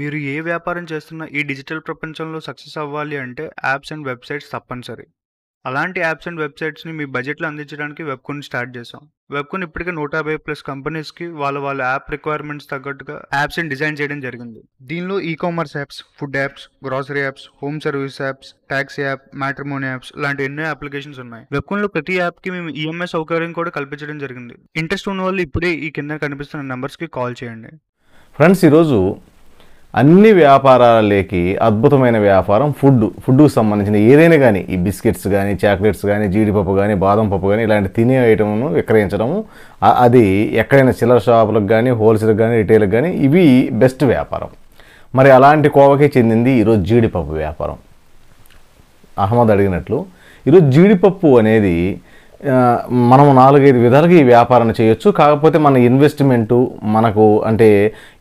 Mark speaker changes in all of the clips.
Speaker 1: మీరు ఏ వ్యాపారం చేస్తున్నా ఈ డిజిటల్ ప్రపంచంలో సక్సెస్ అవ్వాలి అంటే యాప్స్ అండ్ వెబ్సైట్స్ తప్పనిసరి అలాంటి యాప్స్ అండ్ వెబ్సైట్స్ని మీ బడ్జెట్లో అందించడానికి వెబ్కోన్ స్టార్ట్ చేసాం వెబ్కోన్ ఇప్పటికే నూట యాభై ప్లస్ కంపెనీస్కి వాళ్ళ వాళ్ళ యాప్ రిక్వైర్మెంట్స్ తగ్గట్టుగా యాప్స్ని డిజైన్ చేయడం జరిగింది దీనిలో e commerce apps food apps grocery apps home service apps taxi app matrimony apps లాంటి ఎన్నో అప్లికేషన్స్ ఉన్నాయి వెబ్కోన్లో ప్రతి యాప్కి మేము ఈఎంఐ సౌకర్యం కూడా కల్పించడం జరిగింది ఇంట్రెస్ట్ ఉన్న వాళ్ళు ఇప్పుడే ఈ కింద కనిపిస్తున్న నెంబర్స్కి కాల్ చేయండి ఫ్రెండ్స్ ఈరోజు అన్ని వ్యాపారాలకి అద్భుతమైన వ్యాపారం ఫుడ్ ఫుడ్కు సంబంధించిన ఏదైనా కానీ ఈ బిస్కెట్స్ కానీ చాక్లెట్స్ కానీ జీడిపప్పు కానీ బాదం పప్పు కానీ ఇలాంటి తినే ఐటమ్ను విక్రయించడము అది ఎక్కడైనా చిల్లర షాపులకు కానీ హోల్సేల్కి కానీ రిటైల్కి కానీ ఇవి బెస్ట్ వ్యాపారం మరి అలాంటి కోవకే చెందింది ఈరోజు జీడిపప్పు వ్యాపారం అహ్మద్ అడిగినట్లు ఈరోజు జీడిపప్పు అనేది మనం నాలుగైదు విధాలుగా ఈ వ్యాపారాన్ని చేయొచ్చు కాకపోతే మన ఇన్వెస్ట్మెంటు మనకు అంటే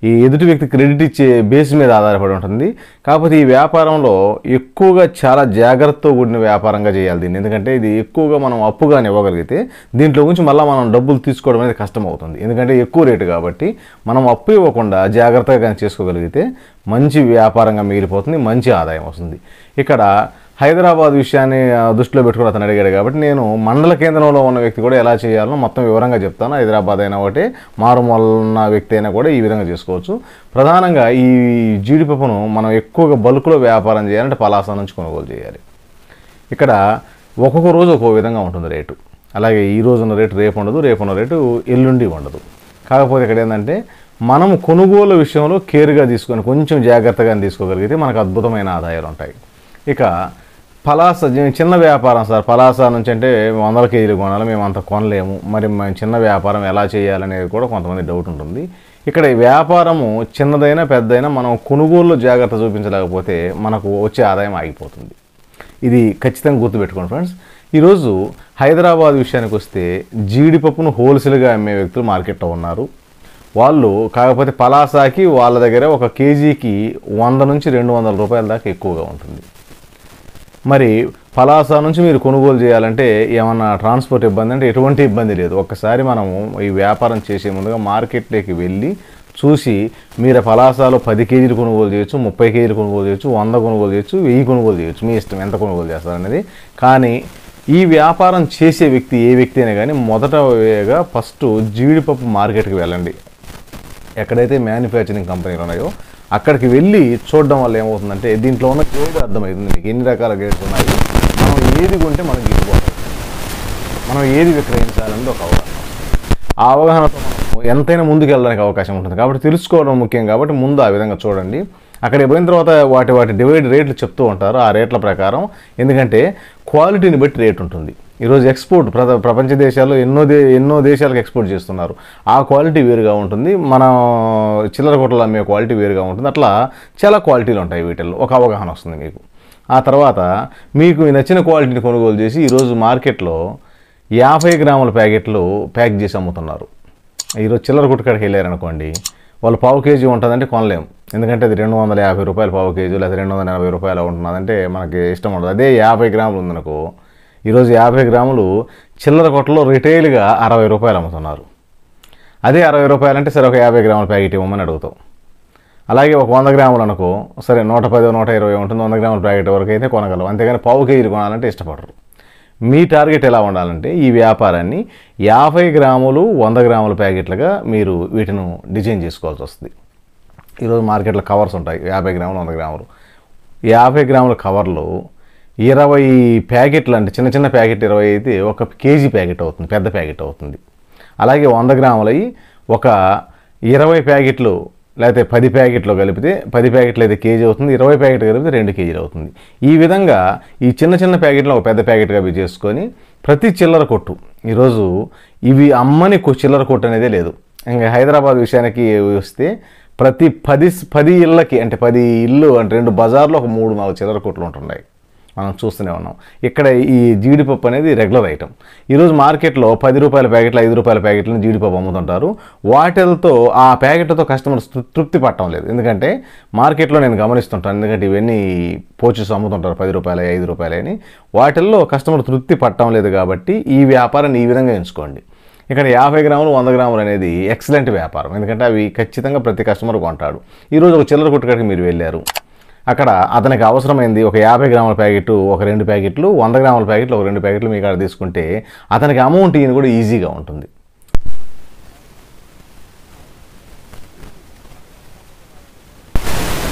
Speaker 1: ఈ ఎదుటి వ్యక్తి క్రెడిట్ ఇచ్చే బేస్ మీద ఆధారపడి ఉంటుంది కాకపోతే ఈ వ్యాపారంలో ఎక్కువగా చాలా జాగ్రత్తతో కూడిన వ్యాపారంగా చేయాలి దీన్ని ఎందుకంటే ఇది ఎక్కువగా మనం అప్పుగా ఇవ్వగలిగితే దీంట్లో గురించి మళ్ళీ మనం డబ్బులు తీసుకోవడం అనేది కష్టం అవుతుంది ఎందుకంటే ఎక్కువ రేటు కాబట్టి మనం అప్పు ఇవ్వకుండా జాగ్రత్తగా కానీ చేసుకోగలిగితే మంచి వ్యాపారంగా మిగిలిపోతుంది మంచి ఆదాయం వస్తుంది ఇక్కడ హైదరాబాద్ విషయాన్ని దృష్టిలో పెట్టుకుని అతను అడిగాడు కాబట్టి నేను మండల కేంద్రంలో ఉన్న వ్యక్తి కూడా ఎలా చేయాలో మొత్తం వివరంగా చెప్తాను హైదరాబాద్ అయినా ఒకటి మారుమూల ఉన్న వ్యక్తి అయినా కూడా ఈ విధంగా చేసుకోవాలి చేసుకోవచ్చు ప్రధానంగా ఈ జీడిపప్పును మనం ఎక్కువగా బల్క్లో వ్యాపారం చేయాలంటే పలాసా నుంచి కొనుగోలు చేయాలి ఇక్కడ ఒక్కొక్క రోజు ఒక్కో విధంగా ఉంటుంది రేటు అలాగే ఈ రోజున్న రేటు రేపు ఉండదు రేపు ఉన్న రేటు ఎల్లుండి ఉండదు కాకపోతే ఇక్కడ ఏంటంటే మనం కొనుగోలు విషయంలో కేర్గా తీసుకొని కొంచెం జాగ్రత్తగా తీసుకోగలిగితే మనకు అద్భుతమైన ఆదాయాలు ఉంటాయి ఇక పలాస చిన్న వ్యాపారం సార్ పలాస నుంచి అంటే వందల కేజీలు కొనాలి మేము అంత కొనలేము మరి మేము చిన్న వ్యాపారం ఎలా చేయాలనేది కూడా కొంతమంది డౌట్ ఉంటుంది ఇక్కడ ఈ వ్యాపారము చిన్నదైనా పెద్దదైనా మనం కొనుగోలు జాగ్రత్త చూపించలేకపోతే మనకు వచ్చే ఆదాయం ఆగిపోతుంది ఇది ఖచ్చితంగా గుర్తుపెట్టుకోండి ఫ్రెండ్స్ ఈరోజు హైదరాబాద్ విషయానికి వస్తే జీడిపప్పును హోల్సేల్గా అమ్మే వ్యక్తులు మార్కెట్లో ఉన్నారు వాళ్ళు కాకపోతే పలాసాకి వాళ్ళ దగ్గర ఒక కేజీకి వంద నుంచి రెండు వందల రూపాయల దాకా ఎక్కువగా ఉంటుంది మరి పలాస నుంచి మీరు కొనుగోలు చేయాలంటే ఏమన్నా ట్రాన్స్పోర్ట్ ఇబ్బంది అంటే ఎటువంటి ఇబ్బంది లేదు ఒక్కసారి మనము ఈ వ్యాపారం చేసే ముందుగా మార్కెట్లోకి వెళ్ళి చూసి మీరు పలాసాలో పది కేజీలు కొనుగోలు చేయొచ్చు ముప్పై కేజీలు కొనుగోలు చేయొచ్చు వంద కొనుగోలు చేయొచ్చు వెయ్యి కొనుగోలు చేయొచ్చు మీ ఇష్టం ఎంత కొనుగోలు చేస్తారనేది కానీ ఈ వ్యాపారం చేసే వ్యక్తి ఏ వ్యక్తి అయినా కానీ మొదటగా ఫస్ట్ జీడిపప్పు మార్కెట్కి వెళ్ళండి ఎక్కడైతే మ్యానుఫ్యాక్చరింగ్ కంపెనీలు ఉన్నాయో అక్కడికి వెళ్ళి చూడడం వల్ల ఏమవుతుందంటే దీంట్లో ఉన్న గ్రేడ్ అర్థమవుతుంది మీకు ఎన్ని రకాల గ్రేడ్స్ ఉన్నాయి మనం ఏది కొంటే మనం గీకపోతాం మనం ఏది విక్రయించాలంటే ఒక అవగాహన ఆ అవగాహనతో మనం ఎంతైనా ముందుకు వెళ్ళడానికి అవకాశం ఉంటుంది కాబట్టి తెలుసుకోవడం ముఖ్యం కాబట్టి ముందు ఆ విధంగా చూడండి అక్కడికి పోయిన తర్వాత వాటి వాటి డివైడ్ రేట్లు చెప్తూ ఉంటారు ఆ రేట్ల ప్రకారం ఎందుకంటే క్వాలిటీని బట్టి రేట్ ఉంటుంది ఈరోజు ఎక్స్పోర్ట్ ప్ర ప్రపంచ దేశాలు ఎన్నో దే ఎన్నో దేశాలకు ఎక్స్పోర్ట్ చేస్తున్నారు ఆ క్వాలిటీ వేరుగా ఉంటుంది మన చిల్లర కొట్టలు అమ్మే క్వాలిటీ వేరుగా ఉంటుంది అట్లా చాలా క్వాలిటీలు ఉంటాయి వీటిల్లో ఒక అవగాహన వస్తుంది మీకు ఆ తర్వాత మీకు నచ్చిన క్వాలిటీని కొనుగోలు చేసి ఈరోజు మార్కెట్లో యాభై గ్రాముల ప్యాకెట్లు ప్యాక్ చేసి అమ్ముతున్నారు ఈరోజు చిల్లర కొట్టుకాడికి వెళ్ళారనుకోండి వాళ్ళు పావు కేజీ ఉంటుందంటే కొనలేము ఎందుకంటే అది రెండు వందల యాభై రూపాయలు పావు కేజీ లేదా రెండు వందల ఎనభై రూపాయలు ఉంటుందంటే మనకి ఇష్టం ఉండదు అదే యాభై గ్రాములు ఉందనుకో ఈరోజు యాభై గ్రాములు చిల్లర కొట్టలో రిటైల్గా అరవై రూపాయలు అమ్ముతున్నారు అదే అరవై రూపాయలు అంటే సరే ఒక యాభై గ్రాముల ప్యాకెట్ ఇవ్వమని అడుగుతాం అలాగే ఒక వంద గ్రాములు అనుకో సరే నూట పది నూట ఇరవై ఉంటుంది వంద గ్రాముల ప్యాకెట్ వరకు అయితే కొనగలవు అంతేగాని పావు కేజీలు కొనాలంటే ఇష్టపడరు మీ టార్గెట్ ఎలా ఉండాలంటే ఈ వ్యాపారాన్ని యాభై గ్రాములు వంద గ్రాముల ప్యాకెట్లుగా మీరు వీటిని డిజైన్ చేసుకోవాల్సి వస్తుంది ఈరోజు మార్కెట్లో కవర్స్ ఉంటాయి యాభై గ్రాములు వంద గ్రాములు యాభై గ్రాముల కవర్లు ఇరవై ప్యాకెట్లు అంటే చిన్న చిన్న ప్యాకెట్ ఇరవై అయితే ఒక కేజీ ప్యాకెట్ అవుతుంది పెద్ద ప్యాకెట్ అవుతుంది అలాగే వంద గ్రాములవి ఒక ఇరవై ప్యాకెట్లు లేకపోతే పది ప్యాకెట్లు కలిపితే పది ప్యాకెట్లు అయితే కేజీ అవుతుంది ఇరవై ప్యాకెట్ కలిపితే రెండు కేజీలు అవుతుంది ఈ విధంగా ఈ చిన్న చిన్న ప్యాకెట్లు ఒక పెద్ద ప్యాకెట్గా చేసుకొని ప్రతి చిల్లర కొట్టు ఈరోజు ఇవి అమ్మని చిల్లర కొట్టు అనేదే లేదు ఇంకా హైదరాబాద్ విషయానికి వస్తే ప్రతి పది పది ఇళ్ళకి అంటే పది ఇల్లు అంటే రెండు బజార్లో ఒక మూడు నాలుగు చిల్లర కొట్లు ఉంటున్నాయి మనం చూస్తూనే ఉన్నాం ఇక్కడ ఈ జీడిపప్పు అనేది రెగ్యులర్ ఐటమ్ ఈరోజు మార్కెట్లో పది రూపాయల ప్యాకెట్లు ఐదు రూపాయల ప్యాకెట్లను జీడిపప్పు అమ్ముతుంటారు వాటిలతో ఆ ప్యాకెట్లతో కస్టమర్స్ తృప్తి పట్టడం లేదు ఎందుకంటే మార్కెట్లో నేను గమనిస్తుంటాను ఎందుకంటే ఇవన్నీ పోచేసి అమ్ముతుంటారు పది రూపాయలు ఐదు రూపాయలని వాటిల్లో కస్టమర్ తృప్తి పట్టడం లేదు కాబట్టి ఈ వ్యాపారాన్ని ఈ విధంగా ఎంచుకోండి ఇక్కడ యాభై గ్రాములు వంద గ్రాములు అనేది ఎక్సలెంట్ వ్యాపారం ఎందుకంటే అవి ఖచ్చితంగా ప్రతి కస్టమర్ కొంటాడు ఈరోజు ఒక చిల్లర కొట్టుకాడికి మీరు వెళ్ళారు అక్కడ అతనికి అవసరమైంది ఒక యాభై గ్రాముల ప్యాకెట్ ఒక రెండు ప్యాకెట్లు వంద గ్రాముల ప్యాకెట్లు ఒక రెండు ప్యాకెట్లు మీకు అక్కడ తీసుకుంటే అతనికి అమౌంట్ ఈయన కూడా ఈజీగా ఉంటుంది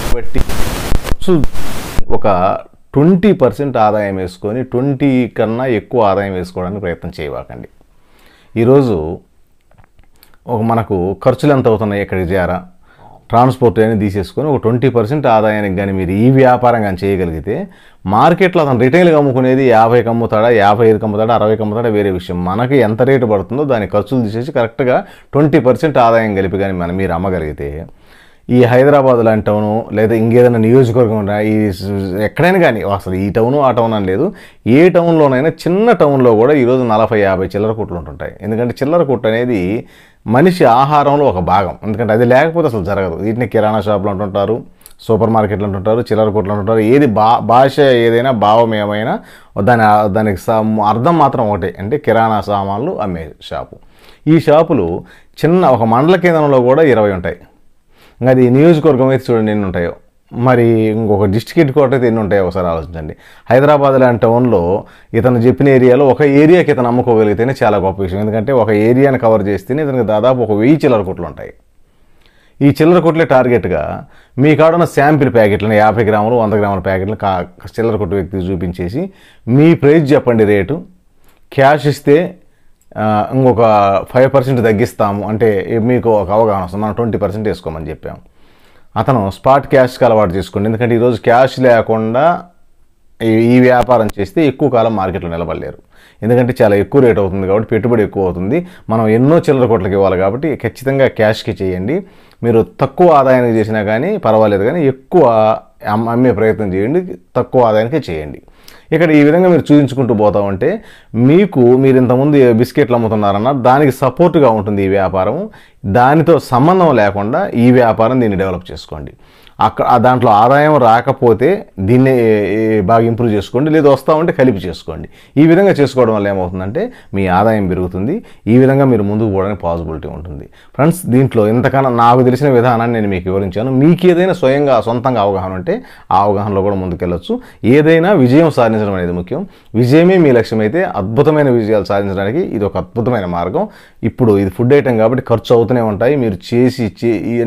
Speaker 1: కాబట్టి ఒక ట్వంటీ పర్సెంట్ ఆదాయం వేసుకొని ట్వంటీ కన్నా ఎక్కువ ఆదాయం వేసుకోవడానికి ప్రయత్నం చేయవాకండి ఈరోజు ఒక మనకు ఖర్చులు ఎంత అవుతున్నాయి ఎక్కడికి చేయారా ట్రాన్స్పోర్ట్ అని తీసేసుకొని ఒక ట్వంటీ పర్సెంట్ ఆదాయానికి కానీ మీరు ఈ వ్యాపారం కానీ చేయగలిగితే మార్కెట్లో అతను రిటైల్గా అమ్ముకునేది యాభైకి అమ్ముతాడా యాభై ఐదుకి అమ్ముతాడా అరవైకి అమ్ముతాడా వేరే విషయం మనకి ఎంత రేటు పడుతుందో దాని ఖర్చులు తీసేసి కరెక్ట్గా ట్వంటీ పర్సెంట్ ఆదాయం కలిపి కానీ మనం మీరు అమ్మగలిగితే ఈ హైదరాబాద్ లాంటి టౌను లేదా ఇంకేదైనా నియోజకవర్గం ఈ ఎక్కడైనా కానీ అసలు ఈ టౌను ఆ టౌన్ అని లేదు ఏ టౌన్లోనైనా చిన్న టౌన్లో కూడా ఈరోజు నలభై యాభై చిల్లర కొట్లు ఉంటుంటాయి ఎందుకంటే చిల్లర కొట్టు అనేది మనిషి ఆహారంలో ఒక భాగం ఎందుకంటే అది లేకపోతే అసలు జరగదు వీటిని కిరాణా షాపులు అంటుంటారు సూపర్ మార్కెట్లు అంటుంటారు చిల్లర కొట్లు అంటుంటారు ఏది బా భాష ఏదైనా భావం ఏమైనా దాని దానికి అర్థం మాత్రం ఒకటే అంటే కిరాణా సామాన్లు అమ్మే షాపు ఈ షాపులు చిన్న ఒక మండల కేంద్రంలో కూడా ఇరవై ఉంటాయి అది నియోజకవర్గం అయితే చూడండి ఎన్ని ఉంటాయో మరి ఇంకొక డిస్టిక్ హెడ్ క్వార్టర్ అయితే ఎన్ని ఉంటాయో ఒకసారి ఆలోచించండి హైదరాబాద్ లాంటి టౌన్లో ఇతను చెప్పిన ఏరియాలో ఒక ఏరియాకి ఇతను అమ్ముకోగలిగితేనే చాలా గొప్ప విషయం ఎందుకంటే ఒక ఏరియాని కవర్ చేస్తేనే ఇతనికి దాదాపు ఒక వెయ్యి చిల్లర కొట్లు ఉంటాయి ఈ చిల్లర కొట్లే టార్గెట్గా మీ కాడున్న శాంపిల్ ప్యాకెట్లను యాభై గ్రాములు వంద గ్రాముల ప్యాకెట్లు కా చిల్లర కొట్టు వ్యక్తికి చూపించేసి మీ ప్రైస్ చెప్పండి రేటు క్యాష్ ఇస్తే ఇంకొక ఫైవ్ పర్సెంట్ తగ్గిస్తాము అంటే మీకు ఒక అవగాహన వస్తుంది మనం ట్వంటీ పర్సెంట్ వేసుకోమని చెప్పాము అతను స్పాట్ క్యాష్కి అలవాటు చేసుకోండి ఎందుకంటే ఈరోజు క్యాష్ లేకుండా ఈ వ్యాపారం చేస్తే ఎక్కువ కాలం మార్కెట్లో నిలబడలేరు ఎందుకంటే చాలా ఎక్కువ రేట్ అవుతుంది కాబట్టి పెట్టుబడి ఎక్కువ అవుతుంది మనం ఎన్నో చిల్లర కోట్లకి ఇవ్వాలి కాబట్టి ఖచ్చితంగా క్యాష్కి చేయండి మీరు తక్కువ ఆదాయానికి చేసినా కానీ పర్వాలేదు కానీ ఎక్కువ అమ్మే ప్రయత్నం చేయండి తక్కువ ఆదాయానికి చేయండి ఇక్కడ ఈ విధంగా మీరు చూపించుకుంటూ పోతా ఉంటే మీకు మీరు ఇంతకుముందు బిస్కెట్లు అమ్ముతున్నారన్న దానికి సపోర్ట్గా ఉంటుంది ఈ వ్యాపారం దానితో సంబంధం లేకుండా ఈ వ్యాపారం దీన్ని డెవలప్ చేసుకోండి అక్కడ దాంట్లో ఆదాయం రాకపోతే దీన్ని బాగా ఇంప్రూవ్ చేసుకోండి లేదా వస్తూ ఉంటే కలిపి చేసుకోండి ఈ విధంగా చేసుకోవడం వల్ల ఏమవుతుందంటే మీ ఆదాయం పెరుగుతుంది ఈ విధంగా మీరు ముందుకు పోవడానికి పాసిబిలిటీ ఉంటుంది ఫ్రెండ్స్ దీంట్లో ఇంతకన్నా నాకు తెలిసిన విధానాన్ని నేను మీకు వివరించాను మీకు ఏదైనా స్వయంగా సొంతంగా అవగాహన ఉంటే ఆ అవగాహనలో కూడా ముందుకెళ్ళొచ్చు ఏదైనా విజయం సాధించడం అనేది ముఖ్యం విజయమే మీ లక్ష్యం అయితే అద్భుతమైన విజయాలు సాధించడానికి ఇది ఒక అద్భుతమైన మార్గం ఇప్పుడు ఇది ఫుడ్ ఐటెం కాబట్టి ఖర్చు అవుతూనే ఉంటాయి మీరు చేసి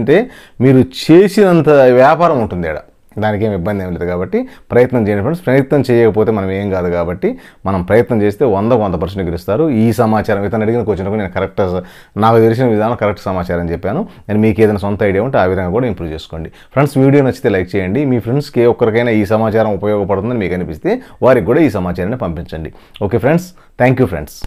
Speaker 1: అంటే మీరు చేసినంత వ్యాపారం ఉంటుంది ఇక్కడ దానికి ఏమి ఇబ్బంది ఏం లేదు కాబట్టి ప్రయత్నం చేయండి ఫ్రెండ్స్ ప్రయత్నం చేయకపోతే మనం ఏం కాదు కాబట్టి మనం ప్రయత్నం చేస్తే వంద వంద పర్సెంట్ గెలుస్తారు ఈ సమాచారం ఇతను అడిగిన క్వశ్చన్కు నేను కరెక్ట్ నాకు తెలిసిన విధానం కరెక్ట్ సమాచారం చెప్పాను నేను మీకు ఏదైనా సొంత ఐడియా ఉంటే ఆ విధంగా కూడా ఇంప్రూవ్ చేసుకోండి ఫ్రెండ్స్ వీడియో నచ్చితే లైక్ చేయండి మీ ఫ్రెండ్స్కి ఒక్కరికైనా ఈ సమాచారం ఉపయోగపడుతుందని మీకు అనిపిస్తే వారికి కూడా ఈ సమాచారాన్ని పంపించండి okay friends thank you friends